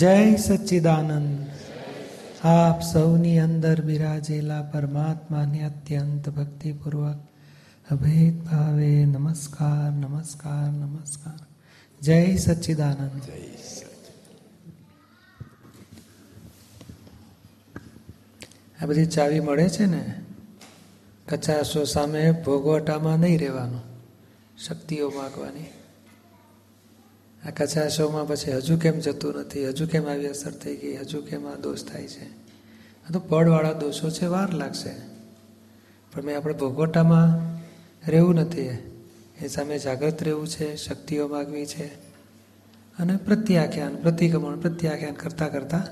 જય સચ્ચિદાનંદ આપ સૌની અંદર બિરાજેલા પરમાત્માને અત્યંત ભક્તિપૂર્વક અભેદ ભાવે નમસ્કાર નમસ્કાર નમસ્કાર જય સચ્ચિદાનંદ આ બધી ચાવી મળે છે ને કચાશો સામે ભોગવટામાં નહીં રહેવાનું શક્તિઓ માગવાની આ કચરા શોમાં પછી હજુ કેમ જતું નથી હજુ કેમ આવી અસર થઈ ગઈ હજુ કેમ આ દોષ થાય છે આ તો પડવાળા દોષો છે વાર લાગશે પણ મેં આપણે ભોગવટામાં રહેવું નથી એ સામે જાગૃત રહેવું છે શક્તિઓ માગવી છે અને પ્રત્યાખ્યાન પ્રતિક્રમણ પ્રત્યાખ્યાન કરતાં કરતાં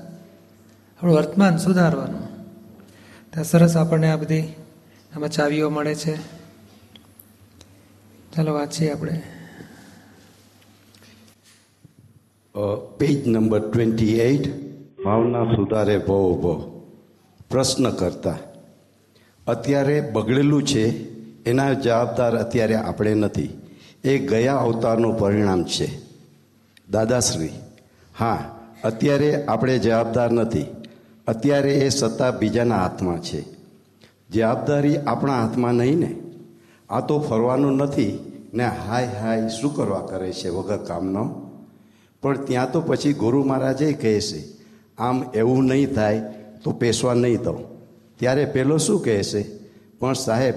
આપણું વર્તમાન સુધારવાનું ત્યાં સરસ આપણને આ બધી આમાં ચાવીઓ મળે છે ચાલો વાંચીએ આપણે પેજ નંબર ટ્વેન્ટી એઇટ ભાવના સુધારે ભો ભો પ્રશ્ન કરતા અત્યારે બગડેલું છે એના જવાબદાર અત્યારે આપણે નથી એ ગયા અવતારનું પરિણામ છે દાદાશ્રી હા અત્યારે આપણે જવાબદાર નથી અત્યારે એ સત્તા બીજાના હાથમાં છે જવાબદારી આપણા હાથમાં નહીં ને આ તો ફરવાનું નથી ને હાય હાય શું કરવા કરે છે વગર કામનો પણ ત્યાં તો પછી ગુરુ મહારાજે કહે છે આમ એવું નહીં થાય તો પેશવા નહીં દઉં ત્યારે પેલો શું કહેશે પણ સાહેબ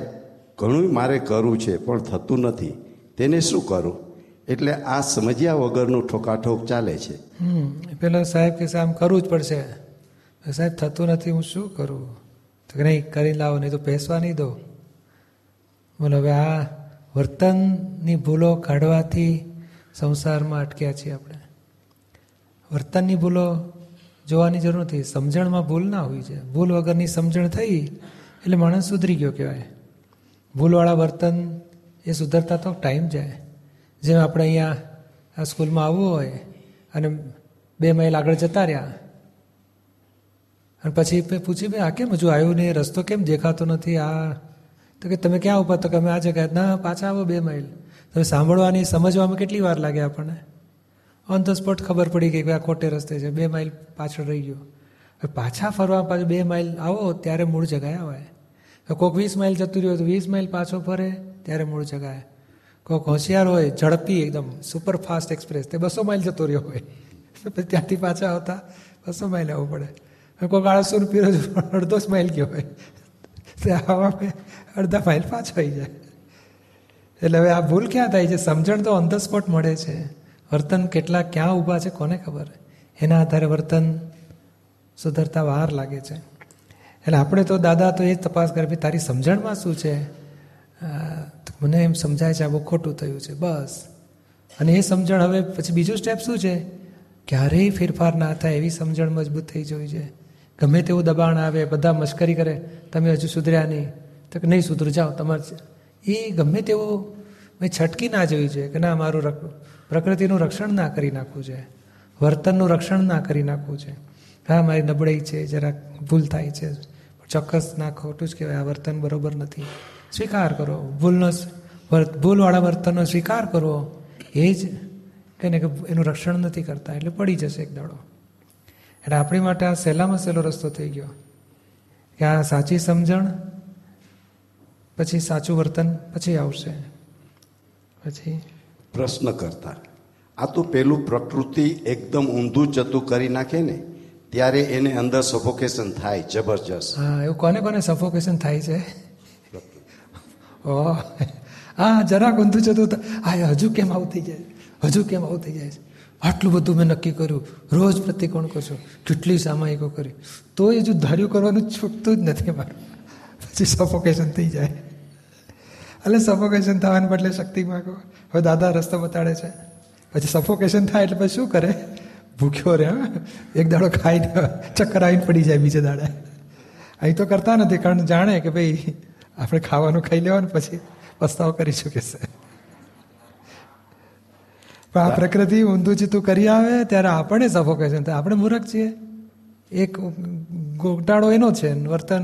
ઘણું મારે કરવું છે પણ થતું નથી તેને શું કરું એટલે આ સમજ્યા વગરનું ઠોકાઠોક ચાલે છે પેલો સાહેબ કે આમ કરવું જ પડશે સાહેબ થતું નથી હું શું કરું તો કે નહીં કરી લાવો નહીં તો પેસવા નહીં દો બોલો હવે આ વર્તનની ભૂલો કાઢવાથી સંસારમાં અટક્યા છીએ આપણે વર્તનની ભૂલો જોવાની જરૂર નથી સમજણમાં ભૂલ ના હોય છે ભૂલ વગરની સમજણ થઈ એટલે માણસ સુધરી ગયો કહેવાય ભૂલવાળા વર્તન એ સુધરતા તો ટાઈમ જાય જેમ આપણે અહીંયા આ સ્કૂલમાં આવવું હોય અને બે માઇલ આગળ જતા રહ્યા અને પછી પૂછ્યું ભાઈ આ કેમ હજુ આવ્યું ને રસ્તો કેમ દેખાતો નથી આ તો કે તમે ક્યાં ઉભા તો કે અમે આ જગ્યાએ ના પાછા આવો બે માઇલ તમે સાંભળવાની સમજવામાં કેટલી વાર લાગે આપણને ઓન ધ સ્પોટ ખબર પડી ગઈ કે આ ખોટે રસ્તે છે બે માઇલ પાછળ રહી ગયો હવે પાછા ફરવા પાછું બે માઇલ આવો ત્યારે મૂળ જગાએ આવે કોઈક વીસ માઇલ જતું રહ્યો તો વીસ માઇલ પાછો ફરે ત્યારે મૂળ જગાએ કોઈક હોશિયાર હોય ઝડપી એકદમ સુપર ફાસ્ટ એક્સપ્રેસ તે બસો માઇલ જતો રહ્યો હોય પછી ત્યાંથી પાછા આવતા બસો માઇલ આવવું પડે કોઈક આળસો પીરો અડધો માઇલ ગયો હોય તે આવા અડધા માઇલ પાછો આવી જાય એટલે હવે આ ભૂલ ક્યાં થાય છે સમજણ તો ઓન ધ સ્પોટ મળે છે વર્તન કેટલા ક્યાં ઊભા છે કોને ખબર એના આધારે વર્તન સુધરતા વાર લાગે છે એટલે આપણે તો દાદા તો એ જ તપાસ કરવી તારી સમજણમાં શું છે મને એમ સમજાય છે આ બહુ ખોટું થયું છે બસ અને એ સમજણ હવે પછી બીજું સ્ટેપ શું છે ક્યારેય ફેરફાર ના થાય એવી સમજણ મજબૂત થઈ જવી છે ગમે તેવું દબાણ આવે બધા મશ્કરી કરે તમે હજુ સુધર્યા નહીં તો કે નહીં સુધર જાઓ તમારે એ ગમે તેવું મેં છટકી ના જોવી જોઈએ કે ના મારું રખ પ્રકૃતિનું રક્ષણ ના કરી નાખવું છે વર્તનનું રક્ષણ ના કરી નાખવું છે હા મારી નબળાઈ છે જરાક ભૂલ થાય છે ચોક્કસ ના ખોટું જ કહેવાય આ વર્તન બરોબર નથી સ્વીકાર કરો ભૂલનો ભૂલવાળા વર્તનનો સ્વીકાર કરવો એ જ કહીને કે એનું રક્ષણ નથી કરતા એટલે પડી જશે એક દાડો એટલે આપણી માટે આ સહેલામાં સહેલો રસ્તો થઈ ગયો કે આ સાચી સમજણ પછી સાચું વર્તન પછી આવશે પછી પ્રશ્ન કરતા આ તો પેલું પ્રકૃતિ એકદમ ઊંધું જતું કરી નાખે ને ત્યારે એને અંદર સફોકેશન થાય જબરજસ્ત હા એવું કોને કોને સફોકેશન થાય છે ઓહ હા જરાક ઊંધું જતું આ હજુ કેમ આવું થઈ જાય હજુ કેમ આવું થઈ જાય છે આટલું બધું મેં નક્કી કર્યું રોજ પ્રતિકોણ કરશો કેટલી સામાયિકો કરી તો એ જો ધાર્યું કરવાનું છૂટતું જ નથી મારું પછી સફોકેશન થઈ જાય એટલે સફોકેશન થવાને બદલે શક્તિ માગો હવે દાદા રસ્તો બતાડે છે પછી સફોકેશન થાય એટલે પછી શું કરે ભૂખ્યો રહે એક દાડો ખાઈને ચક્કર આવીને પડી જાય બીજે દાડે અહીં તો કરતા નથી કારણ જાણે કે ભાઈ આપણે ખાવાનું ખાઈ લેવાનું પછી પસ્તાવો કરીશું કે પણ આ પ્રકૃતિ ઊંધું ચીતું કરી આવે ત્યારે આપણે સફોકેશન થાય આપણે મૂરખ છીએ એક ગોટાળો એનો છે વર્તન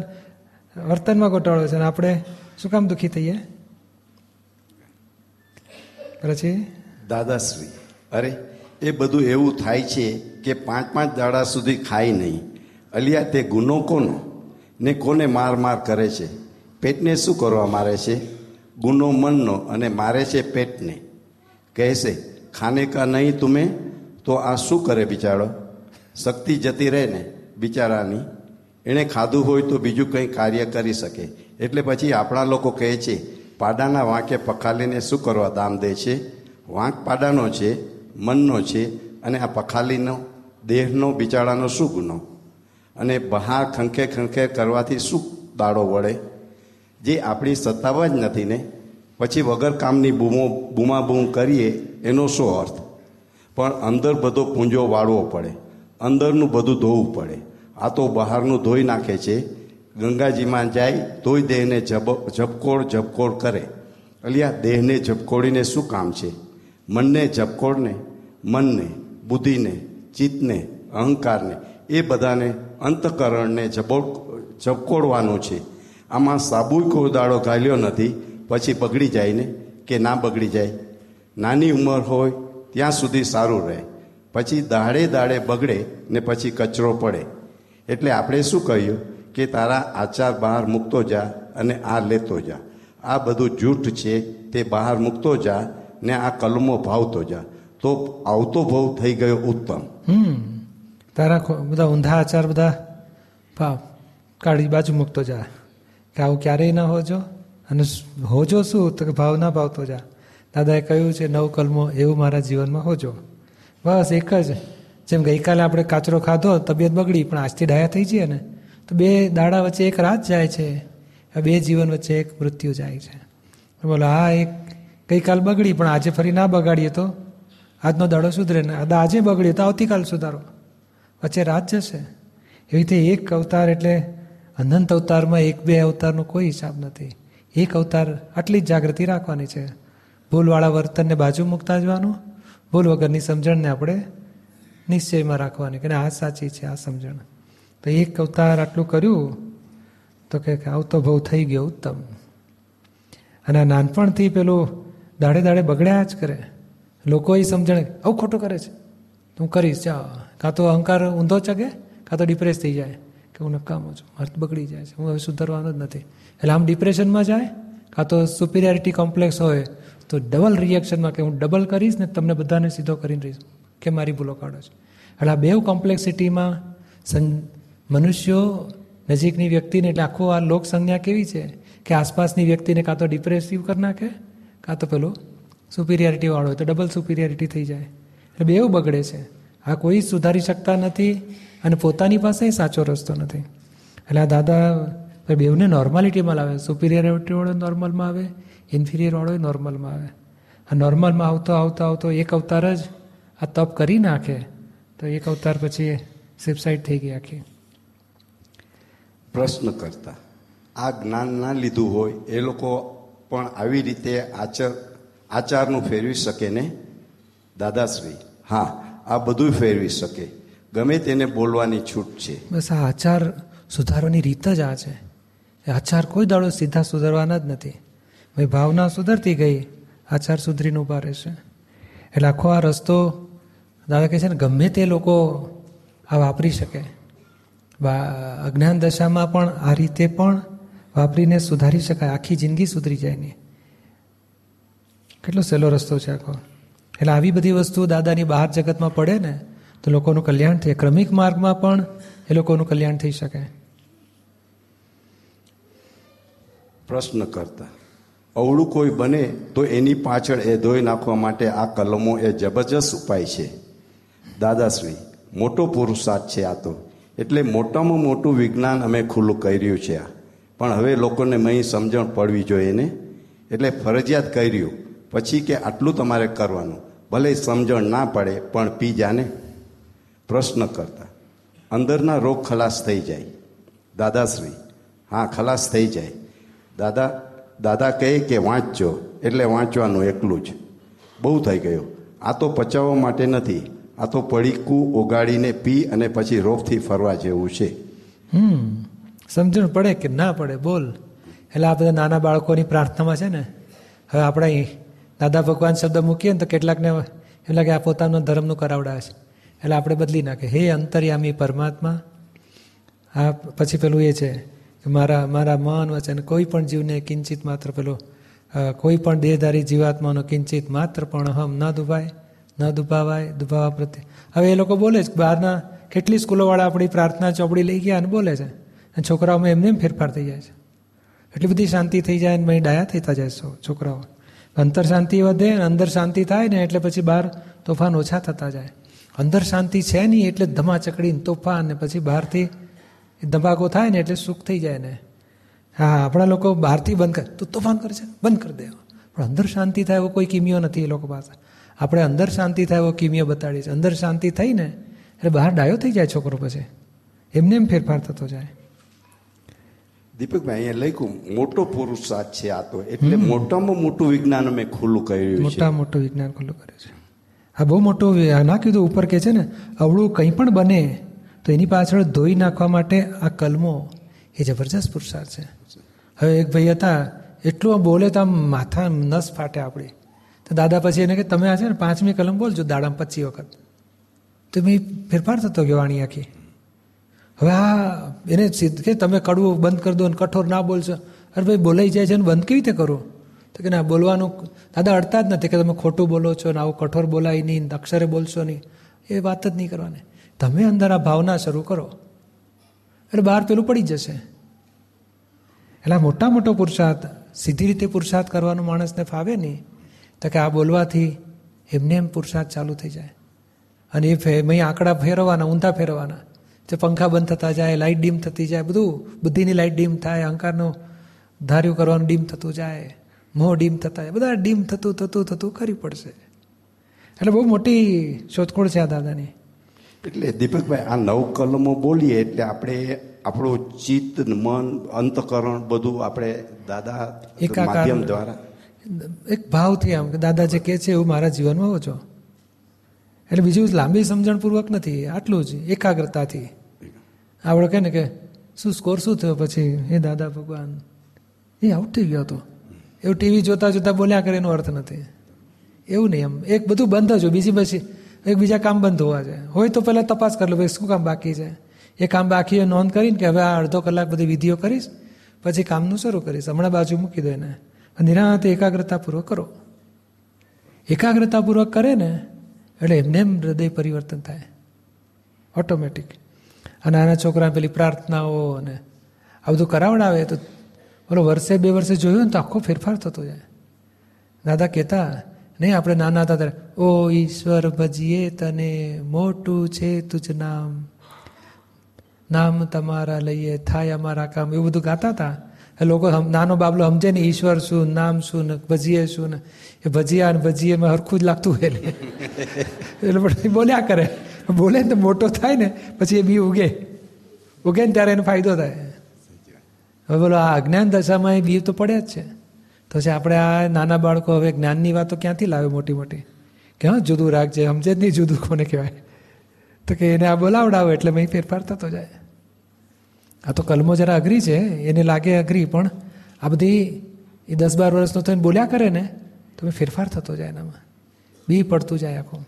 વર્તનમાં ગોટાળો છે અને આપણે શું કામ દુઃખી થઈએ પછી દાદાશ્રી અરે એ બધું એવું થાય છે કે પાંચ પાંચ દાડા સુધી ખાય નહીં અલિયા તે ગુનો કોનો ને કોને માર માર કરે છે પેટને શું કરવા મારે છે ગુનો મનનો અને મારે છે પેટને કહેશે ખાને કા નહીં તુમે તો આ શું કરે બિચારો શક્તિ જતી રહે ને બિચારાની એણે ખાધું હોય તો બીજું કંઈ કાર્ય કરી શકે એટલે પછી આપણા લોકો કહે છે પાડાના વાંકે પખાલીને શું કરવા દામ દે છે વાંક પાડાનો છે મનનો છે અને આ પખાલીનો દેહનો બિચારાનો શું ગુનો અને બહાર ખંખેર ખંખેર કરવાથી શું દાડો વળે જે આપણી સત્તાવા જ નથી ને પછી વગર કામની બૂમો બૂમાબૂમ કરીએ એનો શું અર્થ પણ અંદર બધો પૂંજો વાળવો પડે અંદરનું બધું ધોવું પડે આ તો બહારનું ધોઈ નાખે છે ગંગાજીમાં જાય તોય દેહને ઝપકોળ ઝપકોળ કરે અલિયા દેહને જપકોળીને શું કામ છે મનને જપકોળને મનને બુદ્ધિને ચિત્તને અહંકારને એ બધાને અંતકરણને જબો જપકોળવાનું છે આમાં સાબુય કોઈ દાડો ગાલ્યો નથી પછી બગડી જાય ને કે ના બગડી જાય નાની ઉંમર હોય ત્યાં સુધી સારું રહે પછી દાડે દાડે બગડે ને પછી કચરો પડે એટલે આપણે શું કહ્યું કે તારા આચાર બહાર મૂકતો જા અને આ લેતો જા આ બધું જૂઠ છે તે બહાર મૂકતો જા ને આ કલમો ભાવતો જા તો આવતો ભાવ થઈ ગયો ઉત્તમ તારા બધા ઊંધા આચાર બધા ભાવ કાળી બાજુ મૂકતો જા કે આવું ક્યારેય ના હોજો અને હોજો શું તો કે ભાવ ના ભાવતો જા દાદાએ કહ્યું છે નવ કલમો એવું મારા જીવનમાં હોજો બસ એક જ જેમ ગઈકાલે આપણે કાચરો ખાધો તબિયત બગડી પણ આજથી ડાયા થઈ જઈએ ને તો બે દાડા વચ્ચે એક રાત જાય છે બે જીવન વચ્ચે એક મૃત્યુ જાય છે બોલો હા એક ગઈકાલ બગડી પણ આજે ફરી ના બગાડીએ તો આજનો દાડો સુધરે ને આજે બગડ્યો તો આવતીકાલ સુધારો વચ્ચે રાત જશે એવી રીતે એક અવતાર એટલે અનંત અવતારમાં એક બે અવતારનો કોઈ હિસાબ નથી એક અવતાર આટલી જ જાગૃતિ રાખવાની છે ભૂલવાળા વર્તનને બાજુ મૂકતા જવાનું ભૂલ વગરની સમજણને આપણે નિશ્ચયમાં રાખવાની કે આ સાચી છે આ સમજણ તો એક અવતાર આટલું કર્યું તો કે આવતો ભાવ થઈ ગયો ઉત્તમ અને નાનપણથી પેલું દાડે દાડે બગડ્યા જ કરે લોકો એ સમજણે આવું ખોટું કરે છે હું કરીશ જા કાં તો અહંકાર ઊંધો ચગે કાં તો ડિપ્રેસ થઈ જાય કે હું નકામો છું મારે બગડી જાય છે હું હવે સુધરવાનો જ નથી એટલે આમ ડિપ્રેશનમાં જાય કાં તો સુપિરિયરિટી કોમ્પ્લેક્સ હોય તો ડબલ રિએક્શનમાં કે હું ડબલ કરીશ ને તમને બધાને સીધો કરીને રહીશ કે મારી ભૂલો કાઢો છે એટલે આ બેવ કોમ્પ્લેક્સિટીમાં સં મનુષ્યો નજીકની વ્યક્તિને એટલે આખો આ લોક સંજ્ઞા કેવી છે કે આસપાસની વ્યક્તિને કાં તો ડિપ્રેસિવ કરી નાખે કાં તો પેલું સુપિરિયરિટીવાળો હોય તો ડબલ સુપિરિયરિટી થઈ જાય એટલે બેવ બગડે છે આ કોઈ સુધારી શકતા નથી અને પોતાની પાસે સાચો રસ્તો નથી એટલે આ દાદા બેવને નોર્માલિટીમાં લાવે સુપિરિયરિટીવાળો નોર્મલમાં આવે ઇન્ફિરિયરવાળો નોર્મલમાં આવે આ નોર્મલમાં આવતો આવતો આવતો એક અવતાર જ આ તપ કરી નાખે તો એક અવતાર પછી સેફસાઇડ થઈ ગઈ આખી પ્રશ્ન કરતા આ જ્ઞાન ના લીધું હોય એ લોકો પણ આવી રીતે આચર આચારનું ફેરવી શકે ને દાદાશ્રી હા આ બધું ફેરવી શકે ગમે તેને બોલવાની છૂટ છે બસ આ આચાર સુધારવાની રીત જ આ છે આચાર કોઈ દાડો સીધા સુધારવાના જ નથી ભાઈ ભાવના સુધરતી ગઈ આચાર સુધરીને ઊભા રહેશે એટલે આખો આ રસ્તો દાદા કહે છે ને ગમે તે લોકો આ વાપરી શકે અજ્ઞાન દશામાં પણ આ રીતે પણ વાપરીને સુધારી શકાય આખી જિંદગી સુધરી જાય ને કેટલો સહેલો રસ્તો છે આખો એટલે આવી બધી વસ્તુ દાદાની બહાર જગતમાં પડે ને તો લોકોનું કલ્યાણ થાય ક્રમિક માર્ગમાં પણ એ લોકોનું કલ્યાણ થઈ શકે પ્રશ્ન કરતા અવળું કોઈ બને તો એની પાછળ એ ધોઈ નાખવા માટે આ કલમો એ જબરજસ્ત ઉપાય છે દાદાશ્રી મોટો પુરુષાર્થ છે આ તો એટલે મોટામાં મોટું વિજ્ઞાન અમે ખુલ્લું કર્યું છે પણ હવે લોકોને અહીં સમજણ પડવી જોઈએ ને એટલે ફરજિયાત કર્યું પછી કે આટલું તમારે કરવાનું ભલે સમજણ ના પડે પણ પી જાને પ્રશ્ન કરતા અંદરના રોગ ખલાસ થઈ જાય દાદાશ્રી હા ખલાસ થઈ જાય દાદા દાદા કહે કે વાંચજો એટલે વાંચવાનું એકલું જ બહુ થઈ ગયું આ તો પચાવવા માટે નથી આ તો પડીકું ઓગાળીને પી અને પછી રોપથી ફરવા જેવું છે હમ સમજણ પડે કે ના પડે બોલ એટલે આ બધા નાના બાળકોની પ્રાર્થનામાં છે ને હવે આપણે દાદા ભગવાન શબ્દ મૂકીએ ને તો કેટલાકને એમ લાગે આ પોતાનો ધર્મનું કરાવડાવે છે એટલે આપણે બદલી નાખે હે અંતર્યામી પરમાત્મા આ પછી પેલું એ છે કે મારા મારા મન વચન કોઈ પણ જીવને કિંચિત માત્ર પેલું કોઈ પણ દેહધારી જીવાત્માનો કિંચિત માત્ર પણ હમ ન દુભાય ન દુભાવાય દુભાવા પ્રત્યે હવે એ લોકો બોલે છે બહારના કેટલી સ્કૂલોવાળા આપણી પ્રાર્થના ચોપડી લઈ ગયા અને બોલે છે અને છોકરાઓમાં એમને એમ ફેરફાર થઈ જાય છે એટલી બધી શાંતિ થઈ જાય અને પછી ડાયા થતા જાય સૌ છોકરાઓ અંતર શાંતિ વધે અને અંદર શાંતિ થાય ને એટલે પછી બહાર તોફાન ઓછા થતા જાય અંદર શાંતિ છે નહીં એટલે ધમા ચકડીને તોફાન ને પછી બહારથી ધબાકો થાય ને એટલે સુખ થઈ જાય ને હા આપણા લોકો બહારથી બંધ કરે તો તોફાન કરશે બંધ કરી દે પણ અંદર શાંતિ થાય એવો કોઈ કિમિયો નથી એ લોકો પાસે આપણે અંદર શાંતિ થાય એવો કિમિયો બતાડીએ છીએ અંદર શાંતિ થઈ ને એટલે બહાર ડાયો થઈ જાય છોકરો પછી એમને એમ ફેરફાર થતો જાય દીપકભાઈ અહીંયા લખ્યું મોટો પુરુષ સાથ છે આ તો એટલે મોટામાં મોટું વિજ્ઞાન અમે ખુલ્લું કર્યું છે મોટા મોટું વિજ્ઞાન ખુલ્લું કર્યું છે હા બહુ મોટું ના કીધું ઉપર કે છે ને અવળું કંઈ પણ બને તો એની પાછળ ધોઈ નાખવા માટે આ કલમો એ જબરજસ્ત પુરુષાર્થ છે હવે એક ભાઈ હતા એટલું બોલે તો આમ માથા નસ ફાટે આપણે તો દાદા પછી એને કે તમે આ છે ને પાંચમી કલમ બોલજો દાડામ પચીસ વખત તો મેં ફેરફાર થતો ગયો વાણી આખી હવે આ એને કે તમે કડવું બંધ કરી દો અને કઠોર ના બોલશો અરે ભાઈ બોલાઈ જાય છે ને બંધ કેવી રીતે કરવું તો કે ના બોલવાનું દાદા અડતા જ નથી કે તમે ખોટું બોલો છો ને આવું કઠોર બોલાય નહીં અક્ષરે બોલશો નહીં એ વાત જ નહીં કરવાની તમે અંદર આ ભાવના શરૂ કરો એટલે બહાર પેલું પડી જશે એટલે મોટા મોટો પુરુષાર્થ સીધી રીતે પુરુષાર્થ કરવાનું માણસને ફાવે નહીં તો કે આ બોલવાથી એમને એમ પુરુષાર્થ ચાલુ થઈ જાય અને એ મેં આંકડા ફેરવવાના ઊંધા ફેરવાના જે પંખા બંધ થતા જાય લાઇટ ડીમ થતી જાય બધું બુદ્ધિની લાઇટ ડીમ થાય અહંકારનું ધાર્યું કરવાનું ડીમ થતું જાય મોં ડીમ થતા જાય બધા ડીમ થતું થતું થતું કરી પડશે એટલે બહુ મોટી શોધખોળ છે આ દાદાની એટલે દીપકભાઈ આ નવ કલમો બોલીએ એટલે આપણે આપણું ચિત્ત મન અંતકરણ બધું આપણે દાદા માધ્યમ દ્વારા એક ભાવથી આમ દાદા જે કહે છે એવું મારા જીવનમાં હોજો એટલે બીજું લાંબી સમજણપૂર્વક નથી આટલું જ એકાગ્રતાથી આપણે કહે ને કે શું સ્કોર શું થયો પછી હે દાદા ભગવાન એ આઉટ થઈ ગયો હતો એવું ટીવી જોતા જોતા બોલ્યા કરે એનો અર્થ નથી એવું નહીં એમ એક બધું બંધ જ બીજી પછી એકબીજા કામ બંધ હોવા જાય હોય તો પહેલાં તપાસ કરી લો ભાઈ શું કામ બાકી છે એ કામ બાકી નોંધ કરીને કે હવે આ અડધો કલાક બધી વિધિઓ કરીશ પછી કામનું શરૂ કરીશ હમણાં બાજુ મૂકી દો એને નિરાંતે એકાગ્રતાપૂર્વક કરો એકાગ્રતાપૂર્વક કરે ને એટલે એમને એમ હૃદય પરિવર્તન થાય ઓટોમેટિક અને આના છોકરા પેલી પ્રાર્થનાઓ અને આ બધું કરાવડાવે તો બોલો વર્ષે બે વર્ષે જોયું ને તો આખો ફેરફાર થતો જાય દાદા કહેતા નહીં આપણે નાના હતા ત્યારે ઓ ઈશ્વર ભજીએ તને મોટું છે તુજ નામ નામ તમારા લઈએ થાય અમારા કામ એવું બધું ગાતા હતા લોકો નાનો બાબલો સમજે ને ઈશ્વર શું નામ શું ને ભજીએ શું ને એ ભજીયા ભજીએ ભજીએમાં હરખું જ લાગતું હોય એટલે એટલે બોલ્યા કરે બોલે ને મોટો થાય ને પછી એ બી ઉગે ઉગે ને ત્યારે એનો ફાયદો થાય હવે બોલો આ અજ્ઞાન દશામાં એ બી તો પડે જ છે તો છે આપણે આ નાના બાળકો હવે જ્ઞાનની વાતો ક્યાંથી લાવે મોટી મોટી કે હા જુદું રાખજે સમજે જ નહીં જુદું કોને કહેવાય તો કે એને આ બોલાવડાવો એટલે મેં ફેરફાર થતો જાય આ તો કલમો જરા અઘરી છે એને લાગે અઘરી પણ આ બધી એ દસ બાર વર્ષનો થઈને બોલ્યા કરે ને તો ફેરફાર થતો જાય એનામાં બી પડતું જાય આખું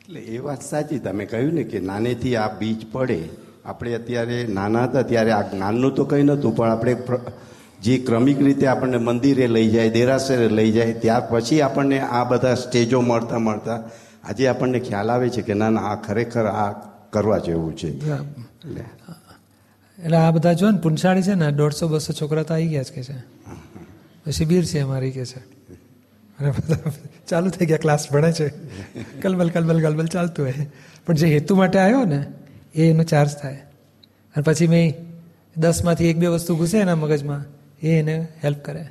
એટલે એ વાત સાચી તમે કહ્યું ને કે નાનેથી આ બીજ પડે આપણે અત્યારે નાના હતા ત્યારે આ જ્ઞાનનું તો કંઈ નહોતું પણ આપણે જે ક્રમિક રીતે આપણને મંદિરે લઈ જાય દેરાસરે લઈ જાય ત્યાર પછી આપણને આ બધા સ્ટેજો મળતા મળતા આજે આપણને ખ્યાલ આવે છે કે ના ના આ ખરેખર આ કરવા જેવું છે એટલે આ બધા જો ને પુનસાળી છે ને દોઢસો બસો છોકરા તો આવી ગયા જ કે છે શિબિર છે અમારી કે છે ચાલુ થઈ ગયા ક્લાસ ભણે છે કલબલ કલબલ કલબલ ચાલતું હોય પણ જે હેતુ માટે આવ્યો ને એ એનો ચાર્જ થાય અને પછી મેં દસમાંથી એક બે વસ્તુ ઘૂસે એના મગજમાં એ એને હેલ્પ કરે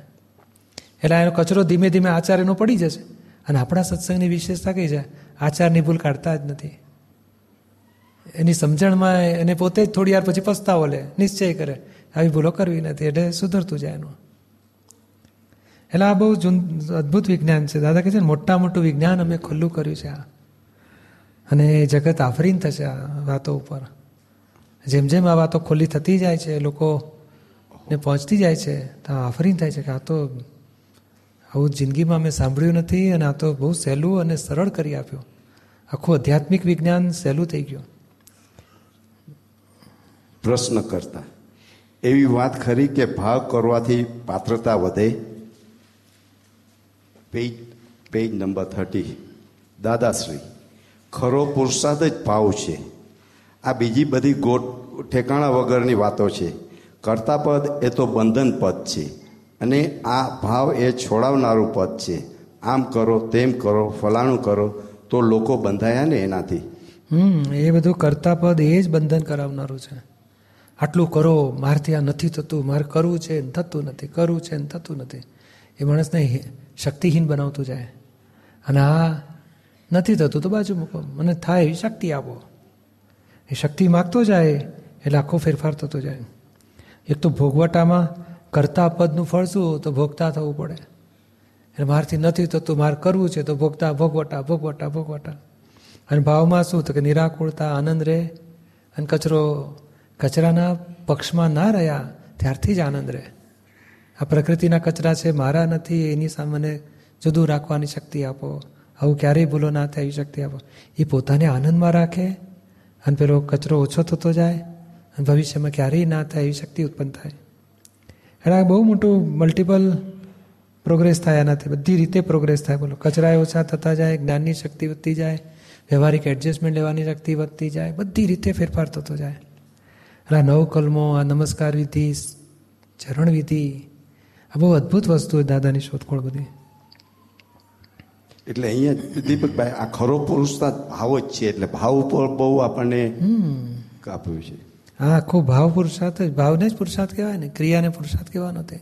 એટલે એનો કચરો ધીમે ધીમે આચાર એનો પડી જશે અને આપણા સત્સંગની વિશેષતા કઈ છે આચારની ભૂલ કાઢતા જ નથી એની સમજણમાં એને પોતે જ થોડી વાર પછી પસ્તાવો લે નિશ્ચય કરે આવી ભૂલો કરવી નથી એટલે સુધરતું જાય એનું એટલે આ બહુ જૂન અદ્ભુત વિજ્ઞાન છે દાદા કહે છે મોટા મોટું વિજ્ઞાન અમે ખુલ્લું કર્યું છે આ અને જગત આફરીન થશે આ વાતો ઉપર જેમ જેમ આ વાતો ખુલ્લી થતી જાય છે લોકોને પહોંચતી જાય છે તો આફરીન થાય છે કે આ તો આવું જિંદગીમાં અમે સાંભળ્યું નથી અને આ તો બહુ સહેલું અને સરળ કરી આપ્યું આખું આધ્યાત્મિક વિજ્ઞાન સહેલું થઈ ગયું પ્રશ્ન કરતા એવી વાત ખરી કે ભાવ કરવાથી પાત્રતા વધે page page number thirty Dadashri ખરો પુરુષાર્થ જ ભાવ છે આ બીજી બધી ગોટ ઠેકાણા વગરની વાતો છે કરતા પદ એ તો બંધન પદ છે અને આ ભાવ એ છોડાવનારું પદ છે આમ કરો તેમ કરો ફલાણું કરો તો લોકો બંધાયા ને એનાથી હમ એ બધું કરતા પદ એ જ બંધન કરાવનારું છે આટલું કરો મારથી આ નથી થતું મારે કરવું છે ને થતું નથી કરવું છે ને થતું નથી એ માણસને શક્તિહીન બનાવતું જાય અને આ નથી થતું તો બાજુ મૂકો મને થાય એવી શક્તિ આપો એ શક્તિ માગતો જાય એટલે આખો ફેરફાર થતો જાય એક તો ભોગવટામાં કરતા પદનું ફળ શું તો ભોગતા થવું પડે એટલે મારથી નથી થતું મારે કરવું છે તો ભોગતા ભોગવટા ભોગવટા ભોગવટા અને ભાવમાં શું તો કે નિરાકુળતા આનંદ રહે અને કચરો કચરાના પક્ષમાં ના રહ્યા ત્યારથી જ આનંદ રહે આ પ્રકૃતિના કચરા છે મારા નથી એની સામે જુદું રાખવાની શક્તિ આપો આવું ક્યારેય ભૂલો ના થાય એવી શક્તિ આપો એ પોતાને આનંદમાં રાખે અને પેલો કચરો ઓછો થતો જાય અને ભવિષ્યમાં ક્યારેય ના થાય એવી શક્તિ ઉત્પન્ન થાય એટલે આ બહુ મોટું મલ્ટિપલ પ્રોગ્રેસ થાય આનાથી બધી રીતે પ્રોગ્રેસ થાય બોલો કચરા ઓછા થતા જાય જ્ઞાનની શક્તિ વધતી જાય વ્યવહારિક એડજસ્ટમેન્ટ લેવાની શક્તિ વધતી જાય બધી રીતે ફેરફાર થતો જાય એટલે આ નવ કલમો આ નમસ્કાર વિધિ ચરણ વિધિ આ બહુ અદ્ભુત વસ્તુ હોય દાદાની શોધખોળ બધી એટલે અહીંયા દીપકભાઈ આ ખરો પુરુષતા ભાવ જ છે એટલે ભાવ ઉપર બહુ આપણને કાપ્યું છે હા આખો ભાવ પુરુષાર્થ જ ભાવને જ પુરુષાર્થ કહેવાય ને ક્રિયાને પુરુષાર્થ કહેવાનો તે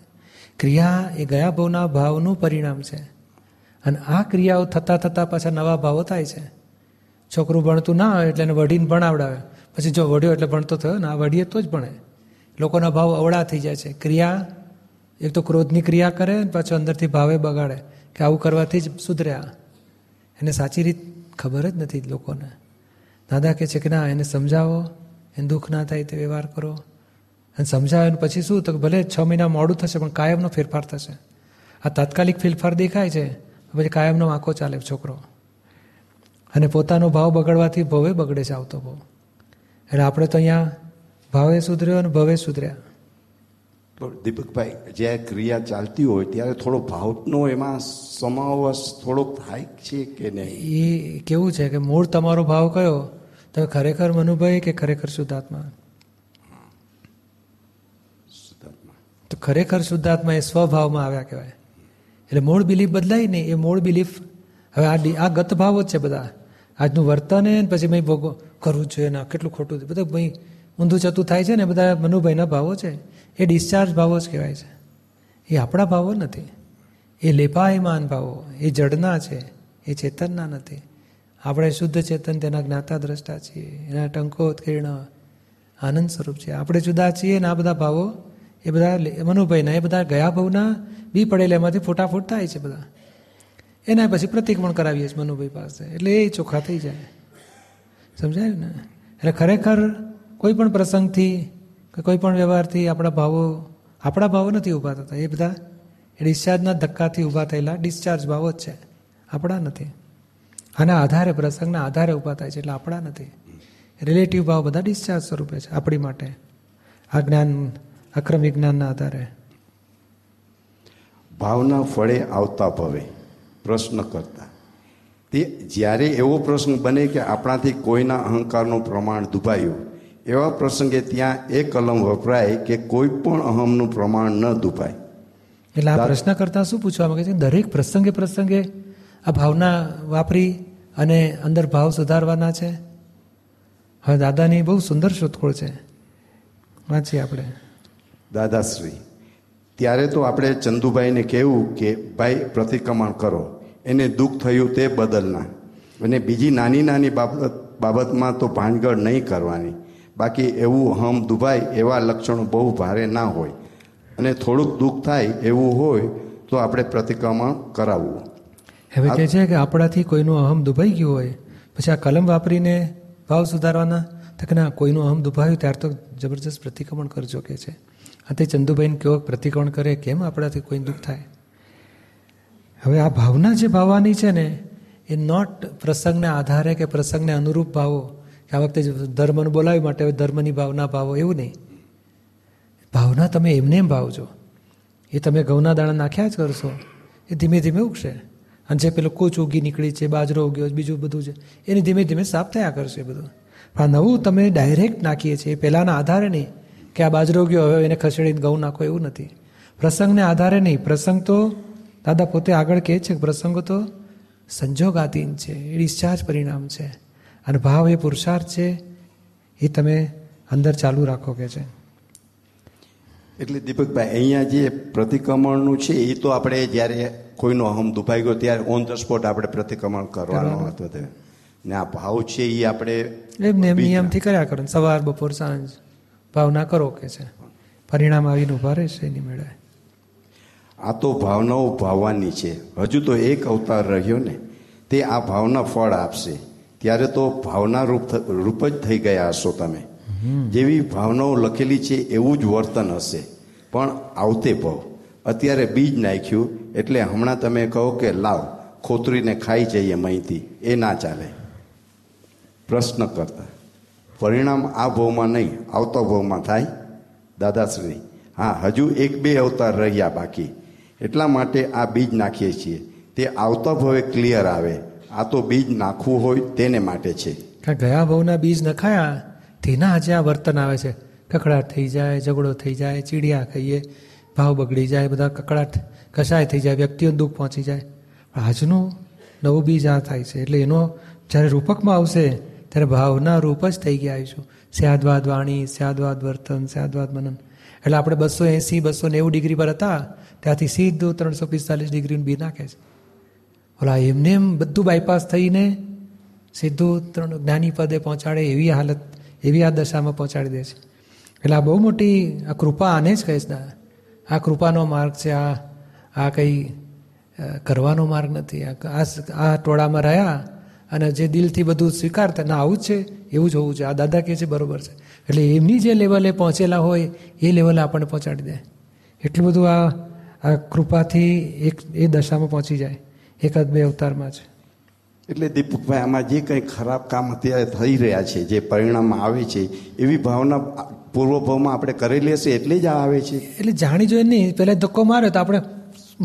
ક્રિયા એ ગયા ભાવના ભાવનું પરિણામ છે અને આ ક્રિયાઓ થતાં થતાં પાછા નવા ભાવો થાય છે છોકરું ભણતું ના હોય એટલે એને વઢીને ભણાવડાવે પછી જો વઢ્યો એટલે ભણતો થયો ને આ વઢીએ તો જ ભણે લોકોના ભાવ અવળા થઈ જાય છે ક્રિયા એક તો ક્રોધની ક્રિયા કરે ને પાછો અંદરથી ભાવે બગાડે કે આવું કરવાથી જ સુધર્યા એને સાચી રીત ખબર જ નથી લોકોને દાદા કહે છે કે ના એને સમજાવો એને દુઃખ ના થાય તે વ્યવહાર કરો અને સમજાવે પછી શું તો ભલે છ મહિના મોડું થશે પણ કાયમનો ફેરફાર થશે આ તાત્કાલિક ફેરફાર દેખાય છે પછી કાયમનો આંખો ચાલે છોકરો અને પોતાનો ભાવ બગડવાથી ભવે બગડે છે આવતો ભાવ એટલે આપણે તો અહીંયા ભાવે સુધર્યો અને ભવે સુધર્યા દીપકભાઈ જ્યારે ક્રિયા ચાલતી હોય ત્યારે થોડો ભાવનો એમાં સમાવેશ થોડોક થાય છે કે નહીં એ કેવું છે કે મૂળ તમારો ભાવ કયો તમે ખરેખર મનુભાઈ કે ખરેખર શુદ્ધાત્મા તો ખરેખર શુદ્ધાત્મા એ સ્વભાવમાં આવ્યા કહેવાય એટલે મૂળ બિલીફ બદલાય નહીં એ મૂળ બિલીફ હવે આ આ ગતભાવો જ છે બધા આજનું વર્તન ને પછી મેં ભોગવ કરવું જોઈએ ના કેટલું ખોટું બધું ભાઈ ઊંધું ચતું થાય છે ને બધા મનુભાઈના ભાવો છે એ ડિસ્ચાર્જ ભાવો જ કહેવાય છે એ આપણા ભાવો નથી એ લેપાયમાન ભાવો એ જડના છે એ ચેતનના નથી આપણે શુદ્ધ ચેતન તેના જ્ઞાતા દ્રષ્ટા છીએ એના ટંકો ઉત્કીર્ણ આનંદ સ્વરૂપ છે આપણે જુદા છીએ ને આ બધા ભાવો એ બધા મનુભાઈના એ બધા ગયા ભાવના બી પડેલા એમાંથી ફૂટાફૂટ થાય છે બધા એના પછી પ્રતિક પણ કરાવીએ છીએ મનુભાઈ પાસે એટલે એ ચોખ્ખા થઈ જાય સમજાય ને એટલે ખરેખર કોઈ પણ પ્રસંગથી કે કોઈ પણ વ્યવહારથી આપણા ભાવો આપણા ભાવો નથી ઊભા થતા એ બધા એ ડિસ્ચાર્જના ધક્કાથી ઊભા થયેલા ડિસ્ચાર્જ ભાવો જ છે આપણા નથી આના આધારે પ્રસંગના આધારે ઊભા થાય છે એટલે આપણા નથી રિલેટિવ ભાવ બધા ડિસ્ચાર્જ સ્વરૂપે છે આપણી માટે આ જ્ઞાન અક્રમ વિજ્ઞાનના આધારે ભાવના ફળે આવતા ભવે પ્રશ્ન કરતા તે જ્યારે એવો પ્રસંગ બને કે આપણાથી કોઈના અહંકારનું પ્રમાણ દુભાયું એવા પ્રસંગે ત્યાં એ કલમ વપરાય કે કોઈ પણ અહમનું પ્રમાણ ન દુભાય એટલે આ પ્રશ્ન કરતા શું પૂછવા માંગે છે દરેક પ્રસંગે પ્રસંગે આ ભાવના વાપરી અને અંદર ભાવ સુધારવાના છે હવે દાદાની બહુ સુંદર શોધખોળ છે વાંચીએ આપણે દાદાશ્રી ત્યારે તો આપણે ચંદુભાઈને કહેવું કે ભાઈ પ્રતિક્રમણ કરો એને દુઃખ થયું તે બદલના અને બીજી નાની નાની બાબત બાબતમાં તો ભાણગડ નહીં કરવાની બાકી એવું હમ દુભાય એવા લક્ષણો બહુ ભારે ના હોય અને થોડુંક દુઃખ થાય એવું હોય તો આપણે પ્રતિક્રમણ કરાવવું હવે કહે છે કે આપણાથી કોઈનું અહમ દુભાઈ ગયું હોય પછી આ કલમ વાપરીને ભાવ સુધારવાના તો કે ના કોઈનું અહમ દુભાયું ત્યાર તો જબરજસ્ત પ્રતિક્રમણ કરજો કે છે આ તે ચંદુભાઈને કેવો પ્રતિક્રમણ કરે કેમ આપણાથી કોઈ દુઃખ થાય હવે આ ભાવના જે ભાવવાની છે ને એ નોટ પ્રસંગના આધારે કે પ્રસંગને અનુરૂપ ભાવો કે આ વખતે ધર્મને બોલાવી માટે હવે ધર્મની ભાવના ભાવો એવું નહીં ભાવના તમે એમને એમ ભાવજો એ તમે ઘઉંના દાણા નાખ્યા જ કરશો એ ધીમે ધીમે ઉગશે અને જે પેલો કોચ ઉગી નીકળી છે બાજરો ઉગ્યો બીજું બધું છે એને ધીમે ધીમે સાફ થયા કરશે બધું આ નવું તમે ડાયરેક્ટ નાખીએ છીએ પહેલાંના આધારે નહીં કે આ બાજરો ઉગ્યો હવે એને ખસેડીને ઘઉં નાખો એવું નથી પ્રસંગને આધારે નહીં પ્રસંગ તો દાદા પોતે આગળ કહે છે કે પ્રસંગો તો સંજોગાધીન છે એ ઈચ્છા પરિણામ છે અને ભાવ એ પુરુષાર્થ છે એ તમે અંદર ચાલુ રાખો કે છે એટલે દીપકભાઈ અહીંયા જે પ્રતિક્રમણનું છે એ તો આપણે જ્યારે કોઈનો અહમ દુભાઈ ગયો ત્યારે ઓન ધ સ્પોટ આપણે પ્રતિક્રમણ કરવાનું હતું તે ને આ ભાવ છે એ આપણે એમ એમ નિયમથી કર્યા કરો સવાર બપોર સાંજ ભાવના કરો કે છે પરિણામ આવીને ઉભા રહેશે એની મેળાએ આ તો ભાવનાઓ ભાવવાની છે હજુ તો એક અવતાર રહ્યો ને તે આ ભાવના ફળ આપશે ત્યારે તો ભાવના રૂપ રૂપ જ થઈ ગયા હશો તમે જેવી ભાવનાઓ લખેલી છે એવું જ વર્તન હશે પણ આવતે ભાવ અત્યારે બીજ નાખ્યું એટલે હમણાં તમે કહો કે લાવ ખોતરીને ખાઈ જઈએ માહિતી એ ના ચાલે પ્રશ્ન કરતા પરિણામ આ ભાવમાં નહીં આવતા ભાવમાં થાય દાદાશ્રી હા હજુ એક બે અવતાર રહ્યા બાકી એટલા માટે આ બીજ નાખીએ છીએ તે આવતા ભાવે ક્લિયર આવે આ તો બીજ નાખવું હોય તેને માટે છે ગયા ભાવના બીજ નખાયા તેના આજે આ વર્તન આવે છે કકડાટ થઈ જાય ઝઘડો થઈ જાય ચીડિયા ખાઈએ ભાવ બગડી જાય બધા કકડાટ કસાય થઈ જાય વ્યક્તિઓને દુઃખ પહોંચી જાય આજનું નવું બીજ આ થાય છે એટલે એનો જ્યારે રૂપકમાં આવશે ત્યારે ભાવના રૂપ જ થઈ ગયા આવીશું સ્યાદવાદ વાણી સ્યાદવાદ વર્તન સ્યાદવાદ મનન એટલે આપણે બસો એંસી બસો નેવું ડિગ્રી પર હતા ત્યાંથી સીધું ત્રણસો પિસ્તાલીસ ડિગ્રીનું બી નાખે છે ઓલા એમને એમ બધું બાયપાસ થઈને સીધું ત્રણ જ્ઞાની પદે પહોંચાડે એવી હાલત એવી આ દશામાં પહોંચાડી દે છે એટલે આ બહુ મોટી આ કૃપા આને જ કહીશ દા આ કૃપાનો માર્ગ છે આ આ કંઈ કરવાનો માર્ગ નથી આ આ ટોળામાં રહ્યા અને જે દિલથી બધું સ્વીકારતા ના આવું જ છે એવું જ હોવું છે આ દાદા કહે છે બરોબર છે એટલે એમની જે લેવલે પહોંચેલા હોય એ લેવલે આપણને પહોંચાડી દે એટલું બધું આ આ કૃપાથી એક એ દશામાં પહોંચી જાય એકાદ બે અવતારમાં જ એટલે દીપકભાઈ આમાં જે કંઈ ખરાબ કામ અત્યારે થઈ રહ્યા છે જે પરિણામ આવે છે એવી ભાવના પૂર્વભાવમાં આપણે કરેલી હશે એટલે જ આવે છે એટલે જાણી જોઈએ નહીં પહેલાં ધક્કો મારે તો આપણે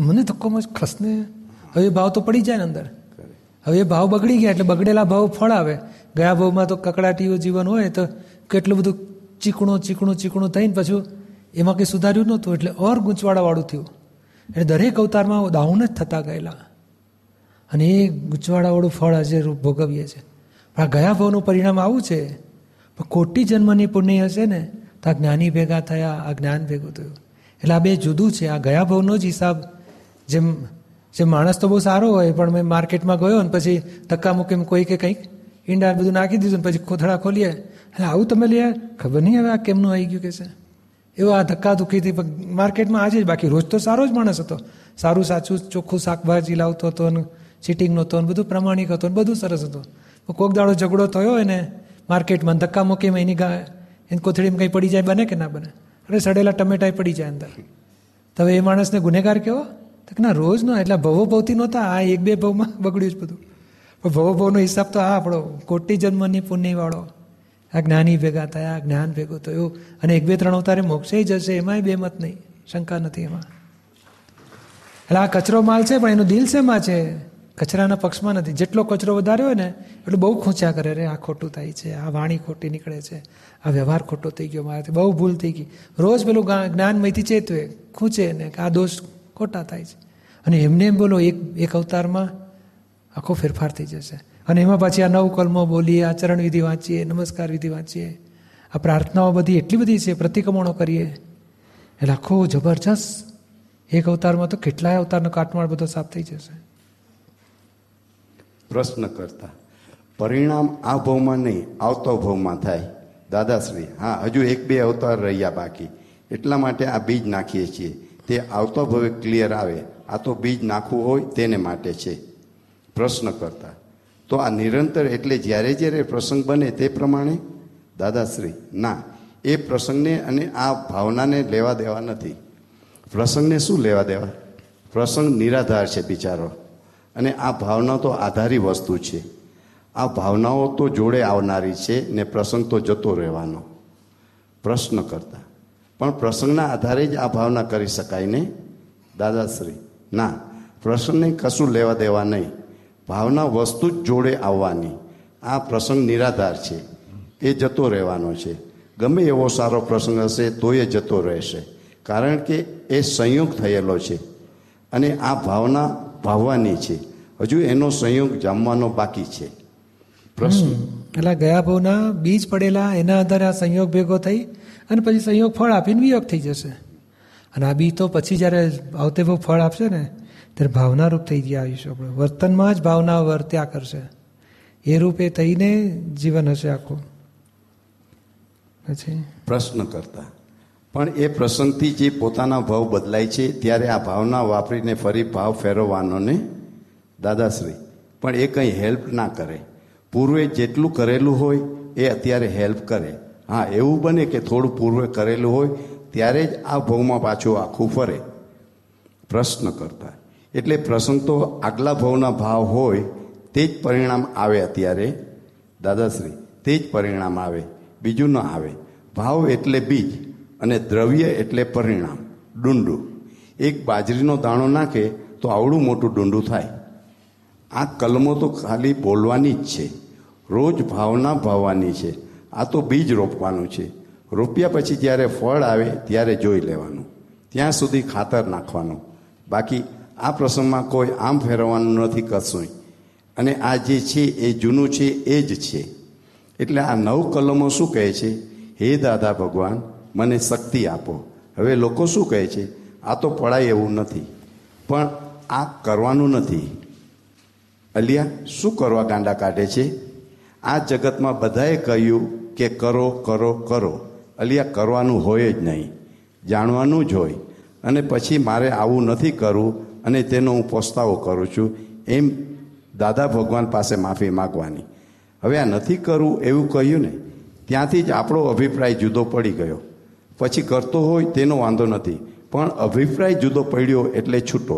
મને ધક્કોમાં ખસને હવે ભાવ તો પડી જાય ને અંદર હવે ભાવ બગડી ગયા એટલે બગડેલા ભાવ ફળ આવે ગયા ભાવમાં તો કકડાટીઓ જીવન હોય તો કેટલું બધું ચીકણું ચીકણું ચીકણું થઈને પછી એમાં કંઈ સુધાર્યું નહોતું એટલે ઓર ગૂંચવાડાવાળું થયું એટલે દરેક અવતારમાં દાઉન જ થતા ગયેલા અને એ ગૂંચવાડાવાળું ફળ આજે ભોગવીએ છીએ પણ આ ગયા ભાવનું પરિણામ આવું છે પણ કોટી જન્મની પુણ્ય હશે ને તો આ જ્ઞાની ભેગા થયા આ જ્ઞાન ભેગું થયું એટલે આ બે જુદું છે આ ગયા ભાવનો જ હિસાબ જેમ જે માણસ તો બહુ સારો હોય પણ મેં માર્કેટમાં ગયો ને પછી ધક્કા મૂકીને કોઈ કે કંઈક ઈંડા બધું નાખી દીધું ને પછી ખોથડા ખોલીએ એટલે આવું તમે લે ખબર નહીં હવે આ કેમનું આવી ગયું કે છે એવો આ ધક્કા દુઃખીથી માર્કેટમાં આજે જ બાકી રોજ તો સારો જ માણસ હતો સારું સાચું ચોખ્ખું શાકભાજી લાવતો હતો ને સિટિંગ નહોતો ને બધું પ્રમાણિક હતો ને બધું સરસ હતું કોક દાડો ઝઘડો થયો એને માર્કેટમાં ધક્કા મૂકીમાં એની ગા એની કોથળીમાં કંઈ પડી જાય બને કે ના બને અરે સડેલા ટમેટા પડી જાય અંદર તો એ માણસને ગુનેગાર કેવો તો ના રોજનો એટલા ભવો ભવથી નહોતા આ એક બે ભવમાં બગડ્યું જ બધું પણ ભવો ભવનો હિસાબ તો આ આપણો કોટી જન્મની પુણ્યવાળો આ જ્ઞાની ભેગા થયા જ્ઞાન ભેગું થયું અને એક બે ત્રણ અવતારે મોક્ષે જશે એમાંય બે મત નહીં શંકા નથી એમાં એટલે આ કચરો માલ છે પણ એનું દિલ શેમાં છે કચરાના પક્ષમાં નથી જેટલો કચરો વધારે હોય ને એટલું બહુ ખૂંચ્યા કરે રે આ ખોટું થાય છે આ વાણી ખોટી નીકળે છે આ વ્યવહાર ખોટો થઈ ગયો મારાથી બહુ ભૂલ થઈ ગઈ રોજ પેલું જ્ઞાનમયથી ચેતવે ખૂંચે ને કે આ દોષ ખોટા થાય છે અને એમને એમ બોલો એક એક અવતારમાં આખો ફેરફાર થઈ જશે અને એમાં પાછી આ નવ કલમો બોલીએ આચરણ વિધિ વાંચીએ નમસ્કાર વિધિ વાંચીએ આ પ્રાર્થનાઓ બધી એટલી બધી છે પ્રતિક્રમણો કરીએ એટલે આખો જબરજસ્ત એક અવતારમાં તો કેટલાય અવતારનો કાટમાળ બધો સાફ થઈ જશે પ્રશ્ન કરતા પરિણામ આ ભાવમાં નહીં આવતો ભાવમાં થાય દાદાશ્રી હા હજુ એક બે અવતાર રહ્યા બાકી એટલા માટે આ બીજ નાખીએ છીએ તે આવતો ભવે ક્લિયર આવે આ તો બીજ નાખવું હોય તેને માટે છે પ્રશ્ન કરતા તો આ નિરંતર એટલે જ્યારે જ્યારે પ્રસંગ બને તે પ્રમાણે દાદાશ્રી ના એ પ્રસંગને અને આ ભાવનાને લેવા દેવા નથી પ્રસંગને શું લેવા દેવા પ્રસંગ નિરાધાર છે બિચારો અને આ ભાવના તો આધારી વસ્તુ છે આ ભાવનાઓ તો જોડે આવનારી છે ને પ્રસંગ તો જતો રહેવાનો પ્રશ્ન કરતા પણ પ્રસંગના આધારે જ આ ભાવના કરી શકાય ને દાદાશ્રી ના પ્રસંગને કશું લેવા દેવા નહીં ભાવના વસ્તુ જ જોડે આવવાની આ પ્રસંગ નિરાધાર છે એ જતો રહેવાનો છે ગમે એવો સારો પ્રસંગ હશે તો એ જતો રહેશે કારણ કે એ સંયોગ થયેલો છે અને આ ભાવના ભાવવાની છે હજુ એનો સંયોગ જામવાનો બાકી છે પ્રશ્ન એટલે ગયા ભાવના બીજ પડેલા એના આધારે આ સંયોગ ભેગો થઈ અને પછી સંયોગ ફળ આપીને વિયોગ થઈ જશે અને આ બી તો પછી જ્યારે આવતે ફળ આપશે ને ત્યારે ભાવનારૂપ થઈ ગયા આવીશું આપણે વર્તનમાં જ ભાવના વર્ત્યા કરશે એ રૂપે થઈને જીવન હશે આખું પછી પ્રશ્ન કરતા પણ એ પ્રસંગથી જે પોતાના ભાવ બદલાય છે ત્યારે આ ભાવના વાપરીને ફરી ભાવ ફેરવવાનો ને દાદાશ્રી પણ એ કંઈ હેલ્પ ના કરે પૂર્વે જેટલું કરેલું હોય એ અત્યારે હેલ્પ કરે હા એવું બને કે થોડું પૂર્વે કરેલું હોય ત્યારે જ આ ભાવમાં પાછું આખું ફરે પ્રશ્ન કરતા એટલે પ્રસંગ તો આગલા ભાવના ભાવ હોય તે જ પરિણામ આવે અત્યારે દાદાશ્રી તે જ પરિણામ આવે બીજું ન આવે ભાવ એટલે બીજ અને દ્રવ્ય એટલે પરિણામ ડુંડું એક બાજરીનો દાણો નાખે તો આવડું મોટું ડુંડું થાય આ કલમો તો ખાલી બોલવાની જ છે રોજ ભાવના ભાવવાની છે આ તો બીજ રોપવાનું છે રોપ્યા પછી જ્યારે ફળ આવે ત્યારે જોઈ લેવાનું ત્યાં સુધી ખાતર નાખવાનું બાકી આ પ્રસંગમાં કોઈ આમ ફેરવવાનું નથી કશું અને આ જે છે એ જૂનું છે એ જ છે એટલે આ નવ કલમો શું કહે છે હે દાદા ભગવાન મને શક્તિ આપો હવે લોકો શું કહે છે આ તો પડાય એવું નથી પણ આ કરવાનું નથી અલિયા શું કરવા ગાંડા કાઢે છે આ જગતમાં બધાએ કહ્યું કે કરો કરો કરો અલિયા કરવાનું હોય જ નહીં જાણવાનું જ હોય અને પછી મારે આવું નથી કરવું અને તેનો હું પસ્તાવો કરું છું એમ દાદા ભગવાન પાસે માફી માગવાની હવે આ નથી કરવું એવું કહ્યું ને ત્યાંથી જ આપણો અભિપ્રાય જુદો પડી ગયો પછી કરતો હોય તેનો વાંધો નથી પણ અભિપ્રાય જુદો પડ્યો એટલે છૂટો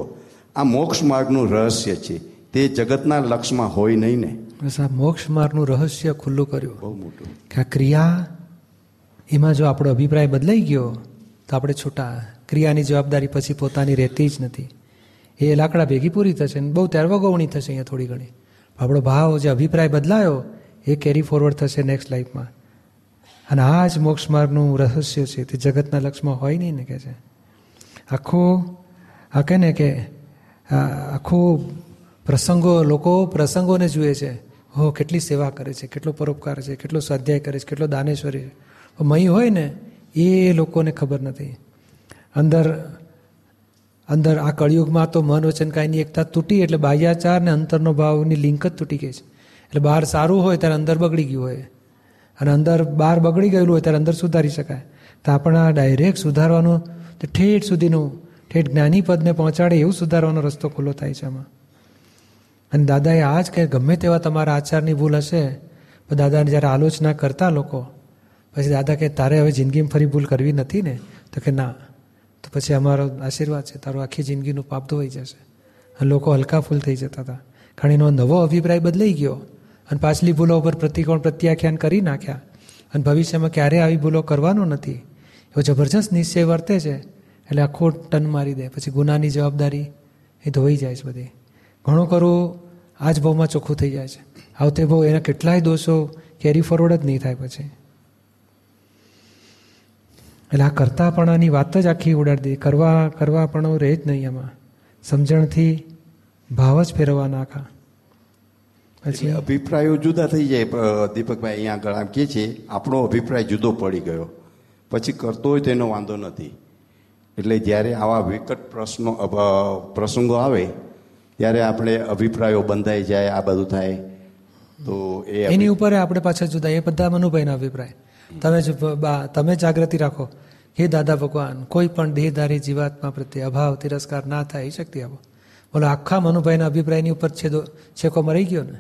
આ મોક્ષ માર્ગનું રહસ્ય છે તે જગતના લક્ષમાં હોય નહીં ને બસ મોક્ષ માર્ગનું રહસ્ય ખુલ્લું કર્યું બહુ મોટું કે આ ક્રિયા એમાં જો આપણો અભિપ્રાય બદલાઈ ગયો તો આપણે છૂટા ક્રિયાની જવાબદારી પછી પોતાની રહેતી જ નથી એ લાકડા ભેગી પૂરી થશે ને બહુ ત્યાર વગવણી થશે અહીંયા થોડી ઘણી આપણો ભાવ જે અભિપ્રાય બદલાયો એ કેરી ફોરવર્ડ થશે નેક્સ્ટ લાઈફમાં અને આ જ મોક્ષ માર્ગનું રહસ્ય છે તે જગતના લક્ષમાં હોય નહીં ને કહે છે આખું આ કહે ને કે આખું પ્રસંગો લોકો પ્રસંગોને જુએ છે હો કેટલી સેવા કરે છે કેટલો પરોપકાર છે કેટલો સ્વાધ્યાય કરે છે કેટલો દાનેશ્વરી છે મહી હોય ને એ લોકોને ખબર નથી અંદર અંદર આ કળિયુગમાં તો મન વચન કાયની એકતા તૂટી એટલે બાહ્યાચાર ને અંતરનો ભાવની લિંક જ તૂટી ગઈ છે એટલે બહાર સારું હોય ત્યારે અંદર બગડી ગયું હોય અને અંદર બહાર બગડી ગયેલું હોય ત્યારે અંદર સુધારી શકાય તો આપણે આ ડાયરેક્ટ સુધારવાનું તો ઠેઠ સુધીનું ઠેઠ જ્ઞાની પદને પહોંચાડે એવું સુધારવાનો રસ્તો ખુલ્લો થાય છે આમાં અને દાદાએ આ જ કે ગમે તેવા તમારા આચારની ભૂલ હશે પણ દાદાને જ્યારે આલોચના કરતા લોકો પછી દાદા કે તારે હવે જિંદગીમાં ફરી ભૂલ કરવી નથી ને તો કે ના તો પછી અમારો આશીર્વાદ છે તારું આખી જિંદગીનું પાપ ધોવાઈ જશે અને લોકો હલકા ફૂલ થઈ જતા હતા કારણ એનો નવો અભિપ્રાય બદલાઈ ગયો અને પાછલી ભૂલો પર પ્રતિકોણ પ્રત્યાખ્યાન કરી નાખ્યા અને ભવિષ્યમાં ક્યારેય આવી ભૂલો કરવાનો નથી એવો જબરજસ્ત નિશ્ચય વર્તે છે એટલે આખો ટન મારી દે પછી ગુનાની જવાબદારી એ ધોઈ જાય છે બધી ઘણું કરવું આ જ ભાવમાં ચોખ્ખું થઈ જાય છે આવતે ભાવ એના કેટલાય દોષો કેરી ફોરવર્ડ જ નહીં થાય પછી એટલે આ કરતાપણાની વાત જ આખી ઉડાડી દીધી કરવા કરવાપણું રહે જ નહીં એમાં સમજણથી ભાવ જ ફેરવવાના આખા પછી અભિપ્રાયો જુદા થઈ જાય દીપકભાઈ અહીંયા આગળ આમ કહે છે આપણો અભિપ્રાય જુદો પડી ગયો પછી કરતો હોય તો એનો વાંધો નથી એટલે જ્યારે આવા વિકટ પ્રશ્નો પ્રસંગો આવે ત્યારે આપણે અભિપ્રાયો બંધાઈ જાય આ બધું થાય તો એ એની ઉપર આપણે પાછા જુદા એ બધા મનુભાઈના અભિપ્રાય તમે જ બા તમે જાગૃતિ રાખો હે દાદા ભગવાન કોઈ પણ દેહધારી જીવાત્મા પ્રત્યે અભાવ તિરસ્કાર ના થાય એ શક્તિ આપો બોલો આખા મનુભાઈના અભિપ્રાયની ઉપર છેદો છેકો મરી ગયો ને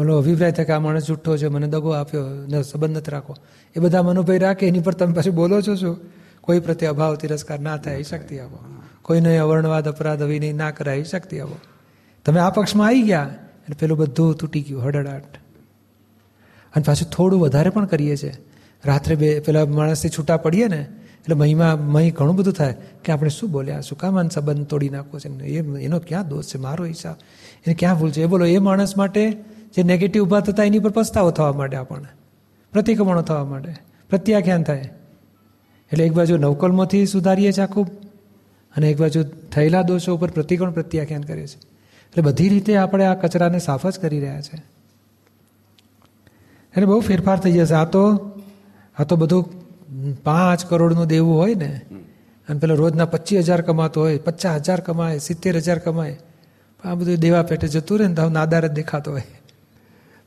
ઓલો અભિપ્રાય થાય કે આ માણસ જુઠ્ઠો છે મને દગો આપ્યો ને સંબંધ રાખો એ બધા મનુભાઈ રાખે એની પર તમે પછી બોલો છો શું કોઈ પ્રત્યે અભાવ તિરસ્કાર ના થાય એ શક્તિ આપો કોઈને અવર્ણવાદ અપરાધ અવિનય ના કરાય એ શક્તિ આપો તમે આ પક્ષમાં આવી ગયા અને પેલું બધું તૂટી ગયું હડડાટ અને પાછું થોડું વધારે પણ કરીએ છીએ રાત્રે બે પેલા માણસથી છૂટા પડીએ ને એટલે મહીમાં મહી ઘણું બધું થાય કે આપણે શું બોલ્યા શું કામ સંબંધ તોડી નાખો છે એ એનો ક્યાં દોષ છે મારો હિસાબ એને ક્યાં ભૂલ છે એ બોલો એ માણસ માટે જે નેગેટિવ ઊભા થતા એની પર પસ્તાવો થવા માટે આપણને પ્રતિક્રમણો થવા માટે પ્રત્યાખ્યાન થાય એટલે એક બાજુ નવકલમાંથી સુધારીએ છીએ આખું અને એક બાજુ થયેલા દોષો ઉપર પ્રતિકોણ પ્રત્યાખ્યાન કરીએ છીએ એટલે બધી રીતે આપણે આ કચરાને સાફ જ કરી રહ્યા છીએ એને બહુ ફેરફાર થઈ જશે આ તો આ તો બધું પાંચ કરોડનું દેવું હોય ને અને પેલા રોજના પચીસ હજાર કમાતો હોય પચાસ હજાર કમાય સિત્તેર હજાર કમાય આ બધું દેવા પેટે જતું રહે ને તો નાદાર જ દેખાતો હોય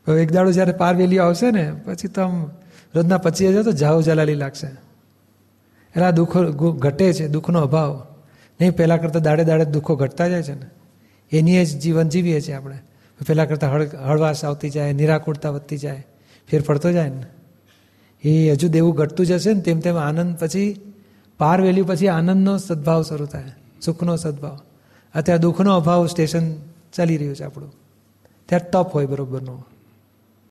હવે એક દાડો જ્યારે પાર વેલી આવશે ને પછી તો આમ રોજના પચીસ હજાર તો જાવ જલાલી લાગશે એટલે આ દુઃખો ઘટે છે દુઃખનો અભાવ નહીં પહેલાં કરતાં દાડે દાડે દુઃખો ઘટતા જાય છે ને એની જ જીવન જીવીએ છીએ આપણે પહેલાં કરતાં હળ હળવાશ આવતી જાય નિરાકુળતા વધતી જાય ફેર પડતો જાય ને એ હજુ દેવું ઘટતું જશે ને તેમ તેમ આનંદ પછી પાર વેલ્યુ પછી આનંદનો સદભાવ શરૂ થાય સુખનો સદભાવ અત્યારે દુઃખનો અભાવ સ્ટેશન ચાલી રહ્યું છે આપણું ત્યારે તપ હોય બરોબરનો